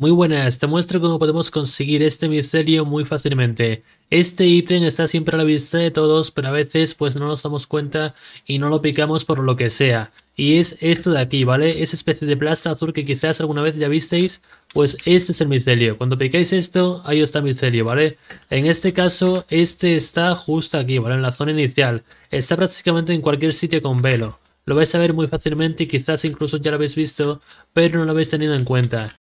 Muy buenas, te muestro cómo podemos conseguir este misterio muy fácilmente. Este ítem está siempre a la vista de todos, pero a veces pues no nos damos cuenta y no lo picamos por lo que sea. Y es esto de aquí, ¿vale? Esa especie de plasta azul que quizás alguna vez ya visteis, pues este es el micelio. Cuando picáis esto, ahí está el micelio, ¿vale? En este caso, este está justo aquí, ¿vale? En la zona inicial. Está prácticamente en cualquier sitio con velo. Lo vais a ver muy fácilmente y quizás incluso ya lo habéis visto, pero no lo habéis tenido en cuenta.